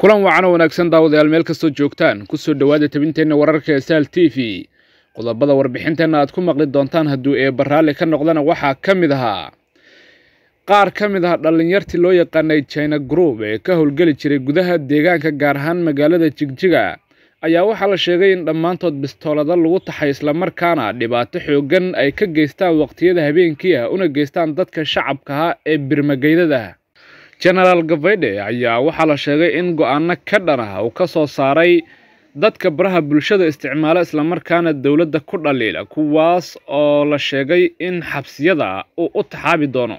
kulan wacan wanaagsan daawadayaal meel kastoo joogtaan soo dhowaada tabinteenna wararka ee saal t v qodobada warbixinteenna aad ku maqli doontaan hadduu ee raalli ka noqdana waxaa ka mid ahaa qaar ka mid ah dhallinyartii loo yaqaanay china group ee ka howlgeli jiray gudaha deegaanka gaar ahaan magaalada jigjiga ayaa waxaa la sheegay in dhammaantood bistoolada lagu taxay islamarkaana dhibaato xooggan ay ka geystaan waqtiyada habeenkii ah una geystaan dadka shacabka ah ee birmagaydada genaraal gabaydhe ayaa waxaa la sheegay in go'aano ka dhan ah uu ka soo saaray dadka baraha bulshada isticmaala islamarkaana dowladda ku dhaliila kuwaas oo la sheegay in xabsiyada uu u taxaabi doono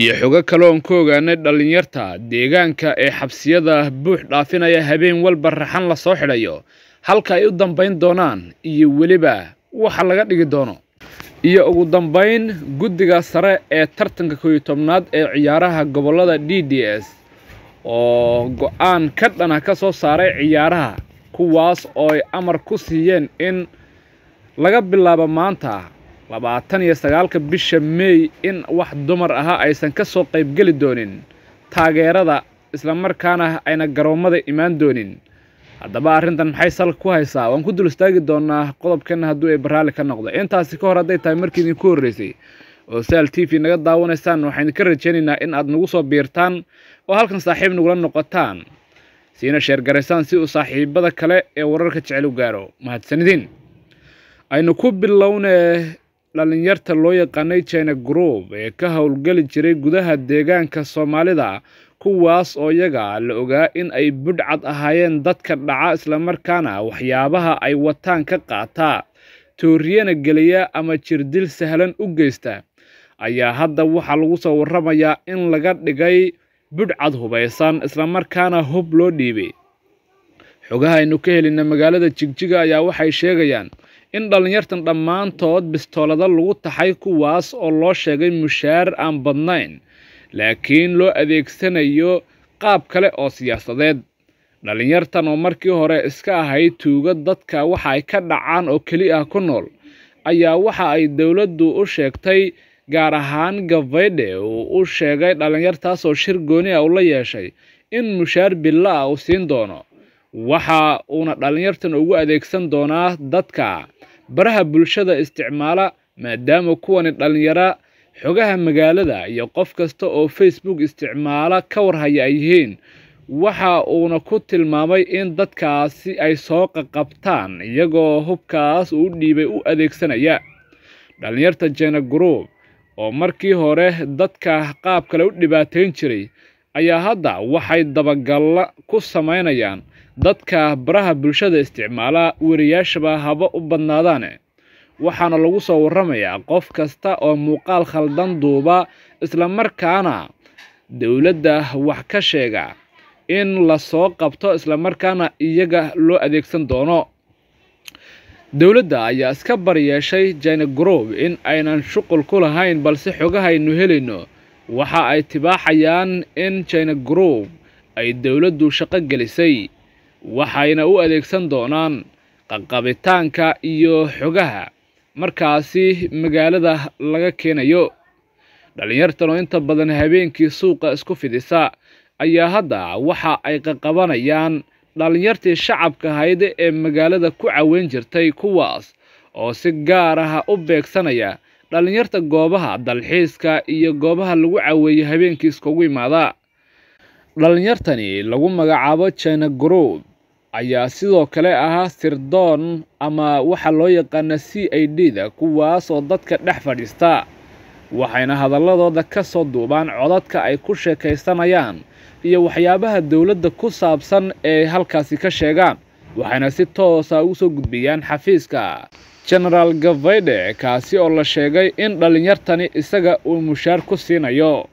iyo xogo kaloon ku ogaanay dhallinyarta deegaanka ee xabsiyada buux dhaafinaya habeen walba raxan lasoo xidhayo halka ay u dambayn doonaan iyo weliba waxa laga dhigi doono iyo ugu dambayn guddiga sare ee tartanka koiyo tobnaad ee ciyaaraha gobollada d d s oo go-aan ka dhana ka soo saaray ciyaaraha kuwaas oo ay amar ku siiyeen in laga bilaabo maanta labaatan iyo sagaalka bisha meey in wax dumar ahaa aysan ka soo qaybgeli doonin taageerada islamarkaana ayna garoommada imaan doonin haddaba arrintan maxay salka ku haysaa waan ku dul istaagi doonaa qodobkana hadduu ay barraali ka noqdo intaasi ka hor hadday tahay markii idinku horreysay oo saal t v naga daawanaysaan waxaynu ka rajaynaynaa in aad nagu soo biirtaan oo halkan saaxiib nagula noqotaan siina sheergaraysaan si uu saaxiibada kale ee wararka jecel u gaaro mahadsanidiin aynu ku bilowne dhallinyarta loo yaqaanay china groub ee ka howlgeli jiray gudaha deegaanka soomaalida kuwaas oo iyaga la ogaa in ay budhcad ahaayeen dadka dhaca islamarkaana waxyaabaha ay wataan ka qaataa tooriyana geliya ama jirdil sahlan u geysta ayaa hadda waxaa lagu soo warramayaa in laga dhigay budhcad hubaysan islamarkaana hub loo dhiibay xogaha aynu ka helina magaalada jigjiga ayaa waxay sheegayaan in dhallinyartan dhammaantood bistoolada lagu taxay kuwaas oo loo sheegay mushaar aan badnayn laakiin loo adeegsanayo qaab kale oo siyaasadeed dhallinyartan oo markii hore iska ahayd tuuga dadka waxa ay ka dhacaan oo keli ah ku nool ayaa waxa ay dowladdu u sheegtay gaar ahaan gabaydhe uu u sheegay dhallinyartaasoo shir gooni ah u yeeshay in mushaar billa ah uu siin doono waxa uuna dhallinyartan ugu adeegsan doonaa dadka baraha bulshada isticmaala maadaama kuwani dhallinyara xogaha magaalada iyo qof kasta oo facebook isticmaala ka warhaya ay yihiin waxa uuna ku tilmaamay in dadkaasi ay soo qaqabtaan iyagoo hubkaas uu dhiibay u adeegsanaya dhallinyarta jena group oo markii hore dadka qaab kale u dhibaateyn jiray ayaa hadda waxay dabagalla ku samaynayaan dadka baraha bulshada isticmaala weriyaashaba haba u badnaadaane waxaana lagu soo waramayaa qof kasta oo muuqaal khaldan duuba isla markaana dowladda wax ka sheega in la soo qabto islamarkaana iyaga loo adeegsan doono dowladda ayaa iska baryeeshay jine grob in aynan shuqul ku lahayn balse xogahaynu helayno waxa ay tibaaxayaan in jine grob ay dowladdu shaqo gelisay waxayna u adeegsan doonaan qaqabitaanka iyo xogaha markaasi magaalada laga keenayo dhallinyartan oo inta badan habeenkii suuqa isku fidisa ayaa hadda waxa ay qaqabanayaan dhallinyartii shacabka hayde ee magaalada ku caweyn jirtay kuwaas oo si gaar aha u beegsanaya dhallinyarta goobaha dalxiiska iyo goobaha lagu caweeyo habeenkii iskugu imaada dhallinyartani lagu magacaabo china group ayaa sidoo kale ahaa sirdoon ama waxa loo yaqaana c i d da kuwaas oo dadka dhex fadhiista waxayna hadalladooda ka soo duubaan codadka ay ku sheekaysanayaan iyo waxyaabaha dowladda ku saabsan ee halkaasi ka sheegaan waxayna si toosa ah ugu soo gudbiyaan xafiiska genaraal gavayde kaasi oo la sheegay in dhallinyartani isaga uu mushaar ku siinayo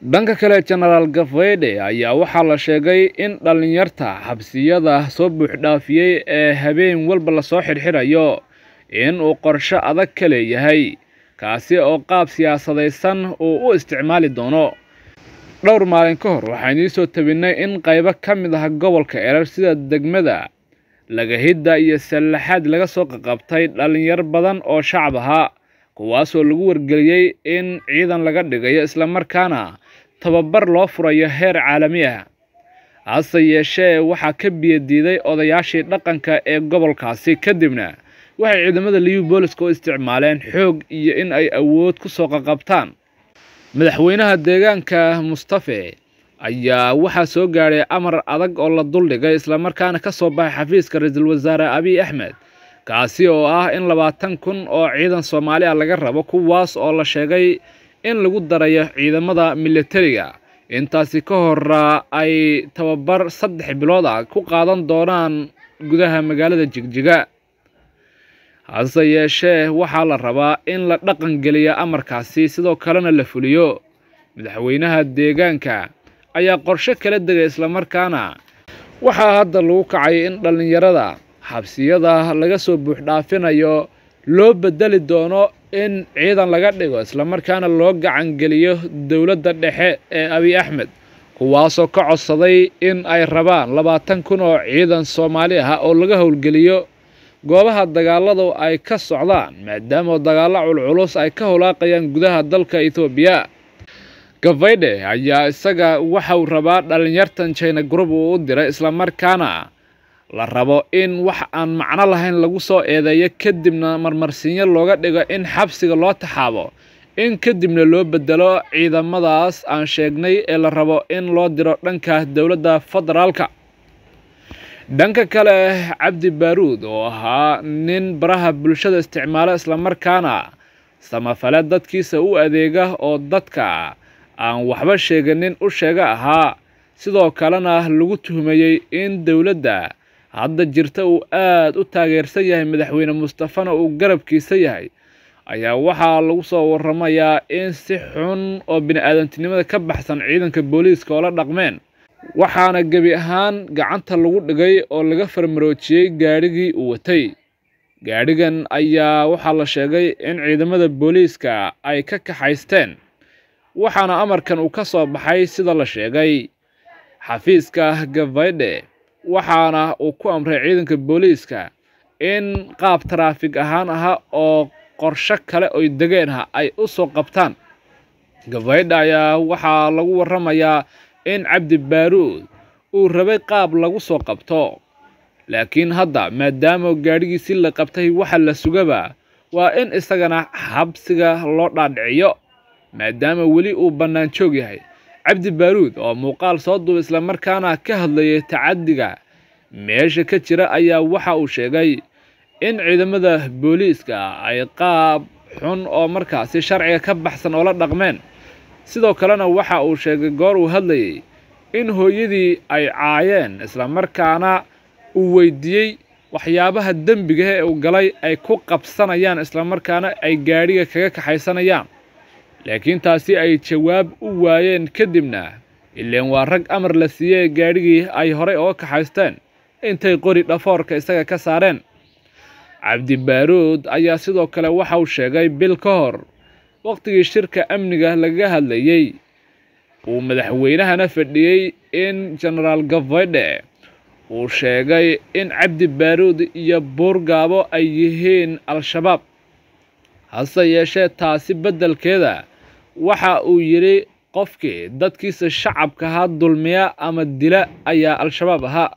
dhanka kale jenaraal gafweyde ayaa waxaa la sheegay in dhallinyarta xabsiyada soo buuxdhaafiyey ee habeen walba lasoo xidhxidhayo in uu qorsho adag ka leeyahay kaasi oo qaab siyaasadaysan uu u isticmaali doono dhowr maalin ka hor waxaan idiin soo in qaybo ka mid ah gobolka erar sida degmada lagahidda iyo sallaxaad laga soo qaqabtay dhallinyar badan oo shacab ahaa kuwaasoo lagu wargeliyey in ciidan laga dhigayo islamarkaana tababar loo furayo heer caalami ah hase yeeshee waxaa ka biyadiiday odayaashii dhaqanka ee gobolkaasi kadibna waxay ciidamada booliska u isticmaaleen xoog iyo in ay awood ku soo qaqabtaan madaxweynaha deegaanka mustafe ayaa waxaa soo gaadhay amar adag oo la duldhigay islamarkaana ka soo baxay xafiiska ra-iisul wasaare abiy axmed kaasi oo ah in labaatan kun oo ciidan soomaali ah laga rabo kuwaas oo la sheegay in lagu darayo ciidamada milatariga intaasi ka hora ay tababar saddex bilood ah ku qaadan doonaan gudaha magaalada jigjiga hase yeeshee waxaa la rabaa in la dhaqan dhaqangeliyo amarkaasi sidoo kalena la fuliyo madaxweynaha deegaanka ayaa qorshe kala degay islamarkaana waxaa hadda lagu kacay in dhallinyarada xabsiyada laga soo buuxdhaafinayo loo bedeli doono in ciidan laga dhigo islamarkaana loo gacangeliyo dowladda dhexe ee abiy axmed kuwaasoo ka codsaday in ay rabaan labaatan kun oo ciidan soomaali aha oo laga howlgeliyo goobaha dagaaladu ay ka socdaan maadaama dagaallo culculus ay ka hulaaqayaan gudaha dalka ethoobiya gafaydhe ayaa isaga waxau rabaa dhalinyartan jayna gurub uu u diray islamarkaana la rabo in wax aan macno lahayn lagu soo eedeeyo kadibna marmarsiinyo looga dhigo in xabsiga loo taxaabo in kadibna loo bedelo ciidamadaas aan sheegnay ee la rabo in loo diro dhanka dowladda federaalka dhanka kale cabdi baaruud oo ahaa nin baraha bulshada isticmaala islamarkaana samafale dadkiisa u adeega oo dadka aan waxba sheeganin u sheega ahaa sidoo kalena lagu tuhmeeyey in dowladda hadda jirta uu aad u taageersan yahay madaxweyne mustafana uu garabkiisa yahay ayaa waxaa lagu soo waramayaa in si xun oo bini ka baxsan ciidanka booliiska oo la dhaqmeen waxaana gebi ahaan gacanta lagu dhigay oo laga farmaroojiyey gaadhigii uu watay gaadhigan ayaa waxaa la sheegay in ciidamada booliiska ay ka kaxaysteen waxaana amarkan uu ka soo baxay sida la sheegay xafiiska gavaydhe waxaana uu ku amray ciidanka booliiska in qaab taraafig ahaan ahaa oo qorsho kale oy degeen ha ah ay u soo qabtaan gabaydha ayaa waxaa lagu warramayaa in cabdi baaruud uu rabay qaab lagu soo qabto laakiin hadda maadaama gaadhigiisii la qabtay waxa la sugaba waa in isagana xabsiga loo dhaadhiciyo maadaama weli uu bannaan joog yahay cabdi baaruud oo muuqaal soo duub islamarkaana ka hadlayay tacadiga meesha ka jira ayaa waxa uu sheegay in ciidamada booliiska ay qaab xun oo markaasi sharciga ka baxsan oo la dhaqmeen sidoo kalena waxa uu sheegay goor uu hadlayay in hooyadii ay caayeen isla markaana uu weydiiyey waxyaabaha dembiga ah ee uu galay ay ku qabsanayaan islamarkaana ay gaadhiga kaga kaxaysanayaan laakiin taasi ay jawaab u waayeen kadibna ileen waa rag amar la siiyee gaadhigii ay horey oo kaxaysteen intay qori dhafoorka isaga ka saareen cabdi baaruud ayaa sidoo kale waxa uu sheegay bil ka hor wakhtigii shirka amniga lagaga hadlayey uu madaxweynahana fadhiyey in genaraal gavaydhe uu sheegay in cabdi baaruud iyo buurgaabo ay yihiin al-shabaab hase yeeshee taasi beddelkeeda waxa uu yidhi qofkii dadkiisa shacabka ha dulmiya ama dila ayaa al-shabaab ahaa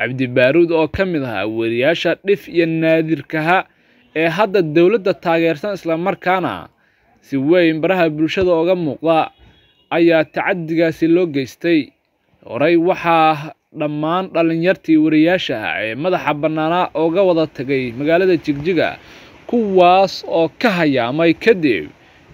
cabdi baaruud oo ka mid ahaa weriyaasha dhif iyo naadirkaha ee hadda dowladda taageersan islamarkaana si weyn baraha bulshada oga muuqda ayaa tacadigaasi loo geystay horey waxaa dhammaan dhallinyartii wariyaashaha ee madaxa bannaanaa ooga wada tagay magaalada jigjiga kuwaas oo ka hayaamay kadib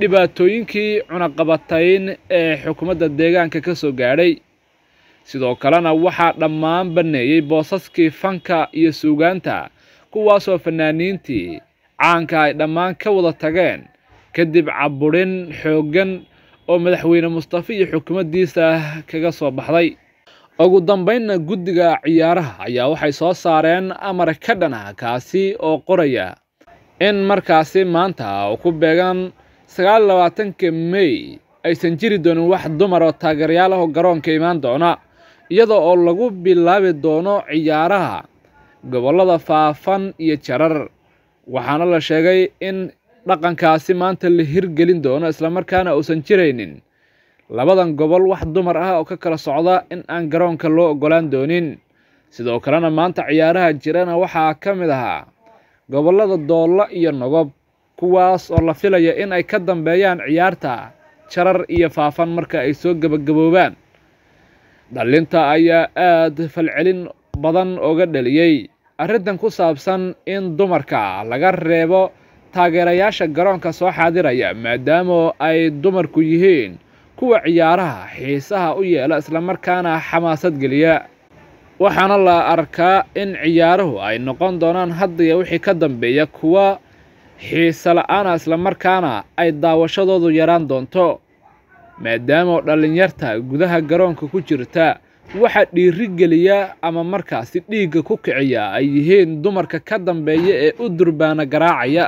dhibaatooyinkii cunaqabatayn ee xukuumadda deegaanka ka soo gaadhay sidoo kalena waxaa dhammaan banneeyey boosaskii fanka iyo suugaanta kuwaasoo fanaaniintii caanka ay dhammaan ka wada tageen kadib caburin xooggan oo madaxweyne mustafa iyo xukuumaddiisa kaga soo baxday ugu dambaynna guddiga ciyaaraha ayaa waxay soo saareen amar ka dhana kaasi oo qoraya in markaasi maanta uu ku beegan sagaal labaatanka mey aysan jiri doonin wax dumar oo taageeryaalaho garoonka imaan doona iyadoo oo lagu bilaabi doono ciyaaraha gobollada faafan iyo jarar waxaana la sheegay in dhaqankaasi maanta la hirgelin doono islamarkaana uusan jiraynin labadan gobol wax dumar ah oo ka kala socda in aan garoonka loo oggolaan doonin sidoo kalena maanta ciyaaraha jirana waxaa ka mid ahaa gobollada doollo iyo nogob kuwaas oo la filaya in ay ka dambeeyaan ciyaarta jarar iyo faafan marka ay soo gebagaboobaan dhallinta ayaa aad falcelin badan oga dhaliyey arrintan ku saabsan in dumarka laga reebo taageerayaasha garoonka soo xaadiraya maadaama ay dumarku yihiin kuwa ciyaaraha xiisaha u yeela islamarkaana xamaasad geliya waxaana la arkaa in ciyaaruhu ay noqon doonaan haddiya wixii ka dambeeya kuwa xiise la-aana ah islamarkaana ay daawashadoodu yaraan doonto maadaamoo dhallinyarta gudaha garoonka ku jirta waxa dhiirigeliya ama markaasi dhiigga ku kiciya ay yihiin dumarka ka dambeeya ee u durbaana garaacaya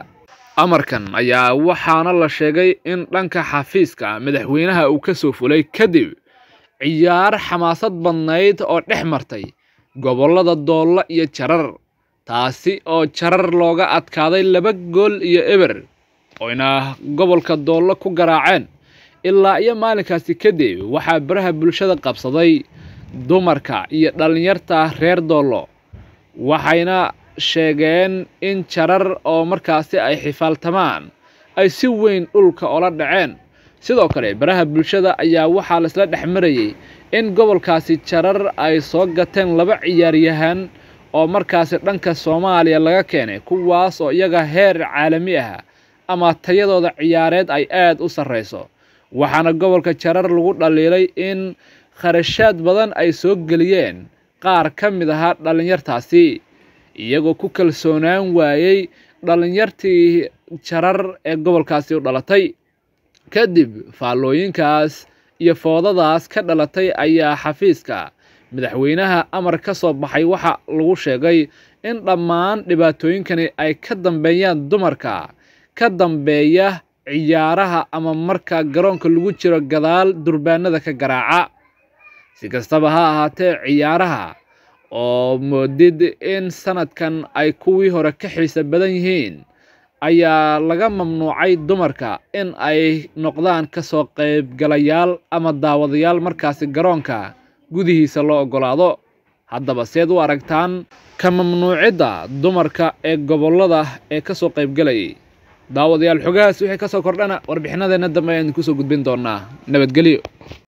amarkan ayaa waxaana la sheegay in dhanka xafiiska madaxweynaha uu ka soo fulay kadib ciyaar xamaasad badnayd oo dhex martay gobollada doollo iyo jarar taasi oo jarar looga adkaaday laba gool iyo eber oyna gobolka doollo ku garaaceen ilaa iyo maalinkaasi kadib waxaa baraha bulshada qabsaday dumarka iyo dhallinyarta reer doollo waxayna sheegeen in jarar oo markaasi ay xifaaltamaan ay si weyn dhulka ola dhaceen sidoo kale baraha bulshada ayaa waxaa laisla dhex marayay in gobolkaasi jarar ay soo gateen laba ciyaaryahaan oo markaasi dhanka soomaaliya laga keenay kuwaas oo iyaga heer caalami ah ama tayadooda ciyaareed ay aad u sarrayso waxaana gobolka jarar lagu dhaliilay in kharashaad badan ay soo geliyeen qaar ka mid ahaa dhallinyartaasi iyagoo ku kalsoonaan waayey dhallinyartii jarar ee gobolkaasi u dhalatay kadib faallooyinkaas iyo foodadaas ka dhalatay ayaa xafiiska madaxweynaha amar ka soo baxay waxa lagu sheegay in dhammaan dhibaatooyinkani ay ka dambeeyaan dumarka ka dambeeya ciyaaraha ama marka garoonka lagu jiro gadaal durbaanada ka garaaca si kastaba ha ahaatee ciyaaraha oo moodid in sannadkan ay kuwii hore ka xiisa badan yihiin ayaa laga mamnuucay dumarka in ay noqdaan ka soo qaybgalayaal ama daawadayaal markaasi garoonka gudihiisa loo ogolaado haddaba seed u aragtaan ka mamnuucidda dumarka ee gobollada ee ka soo qaybgalayay daawadayaal xogahaas wixii ka soo kordhana warbixinadeenna dambe ku soo gudbin doonnaa nabadgelyo